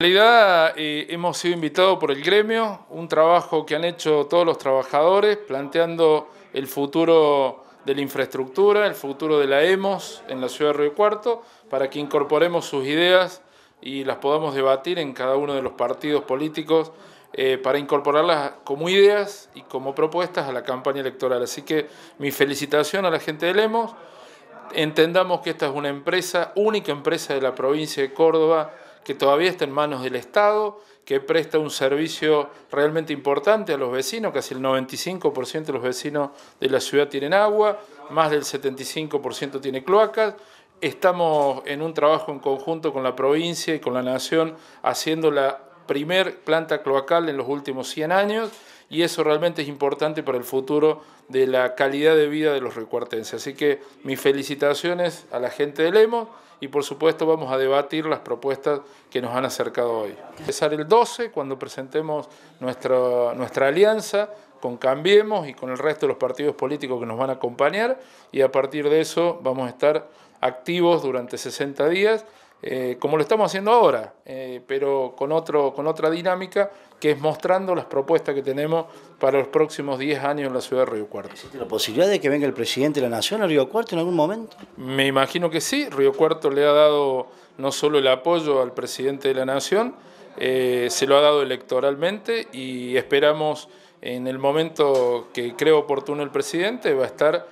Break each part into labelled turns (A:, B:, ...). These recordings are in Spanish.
A: En realidad eh, hemos sido invitados por el gremio, un trabajo que han hecho todos los trabajadores, planteando el futuro de la infraestructura, el futuro de la EMOS en la ciudad de Río Cuarto, para que incorporemos sus ideas y las podamos debatir en cada uno de los partidos políticos eh, para incorporarlas como ideas y como propuestas a la campaña electoral. Así que mi felicitación a la gente de EMOS. Entendamos que esta es una empresa, única empresa de la provincia de Córdoba, que todavía está en manos del Estado, que presta un servicio realmente importante a los vecinos, casi el 95% de los vecinos de la ciudad tienen agua, más del 75% tiene cloacas. Estamos en un trabajo en conjunto con la provincia y con la nación haciendo la primer planta cloacal en los últimos 100 años y eso realmente es importante para el futuro de la calidad de vida de los recuartenses. Así que mis felicitaciones a la gente de LEMO y por supuesto vamos a debatir las propuestas que nos han acercado hoy. Empezar el 12 cuando presentemos nuestra, nuestra alianza con Cambiemos y con el resto de los partidos políticos que nos van a acompañar y a partir de eso vamos a estar activos durante 60 días eh, como lo estamos haciendo ahora, eh, pero con, otro, con otra dinámica que es mostrando las propuestas que tenemos para los próximos
B: 10 años en la ciudad de Río Cuarto. ¿Existe la posibilidad de que venga el presidente de la Nación a Río Cuarto en algún momento?
A: Me imagino que sí, Río Cuarto le ha dado no solo el apoyo al presidente de la Nación, eh, se lo ha dado electoralmente y esperamos en el momento que creo oportuno el presidente va a estar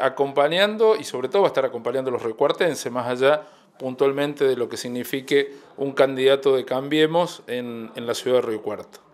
A: acompañando y sobre todo va a estar acompañando a los riocuartenses, más allá puntualmente de lo que signifique un candidato de Cambiemos en, en la ciudad de Río Cuarto.